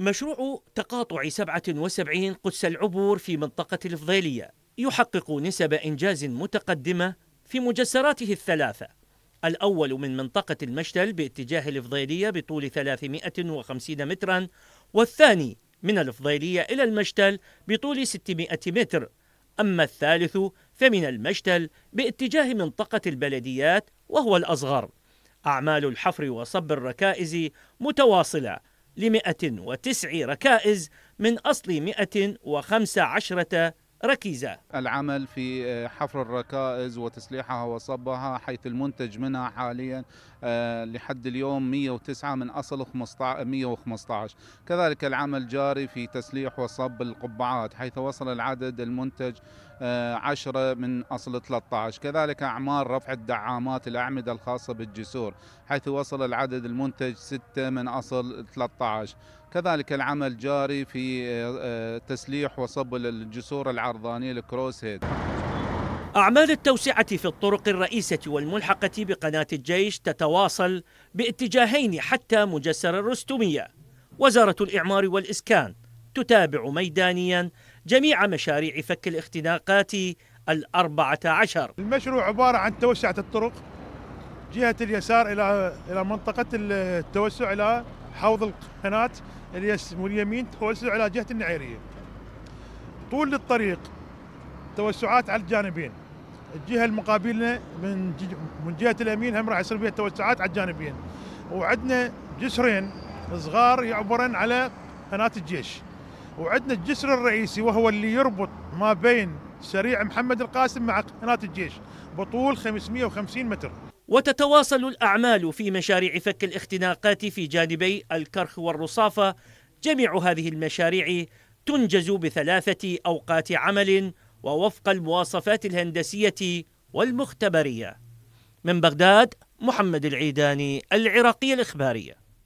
مشروع تقاطع 77 قدس العبور في منطقة الفضيلية يحقق نسب إنجاز متقدمة في مجسراته الثلاثة الأول من منطقة المشتل باتجاه الفضيلية بطول 350 مترا والثاني من الفضيلية إلى المشتل بطول 600 متر أما الثالث فمن المشتل باتجاه منطقة البلديات وهو الأصغر أعمال الحفر وصب الركائز متواصلة لمئة وتسع ركائز من أصل 115 وخمس عشرة ركيزة العمل في آه، حفر الركائز وتسليحها وصبها حيث المنتج منها حاليا آه، لحد اليوم 109 من أصل 115 كذلك العمل جاري في تسليح وصب القبعات حيث وصل العدد المنتج 10 آه، من أصل 13 كذلك أعمال رفع الدعامات الأعمدة الخاصة بالجسور حيث وصل العدد المنتج 6 من أصل 13 كذلك العمل جاري في آه، آه، تسليح وصب الجسور العرضانية الكروس هيد أعمال التوسعة في الطرق الرئيسة والملحقة بقناة الجيش تتواصل باتجاهين حتى مجسر الرستمية وزارة الإعمار والإسكان تتابع ميدانيا جميع مشاريع فك الاختناقات الأربعة عشر المشروع عبارة عن توسعة الطرق جهة اليسار إلى إلى منطقة التوسع إلى حوض القناة اللي يسمو اليمين توسع على جهة النعيرية طول الطريق توسعات على الجانبين الجهة المقابلة من من جهة اليمين هم راح يصير فيها توسعات على الجانبين وعندنا جسرين صغار يعبرن على قناة الجيش وعندنا الجسر الرئيسي وهو اللي يربط ما بين سريع محمد القاسم مع قناة الجيش بطول 550 متر وتتواصل الأعمال في مشاريع فك الاختناقات في جانبي الكرخ والرصافة جميع هذه المشاريع تنجز بثلاثة أوقات عمل ووفق المواصفات الهندسية والمختبرية من بغداد محمد العيداني العراقي الإخبارية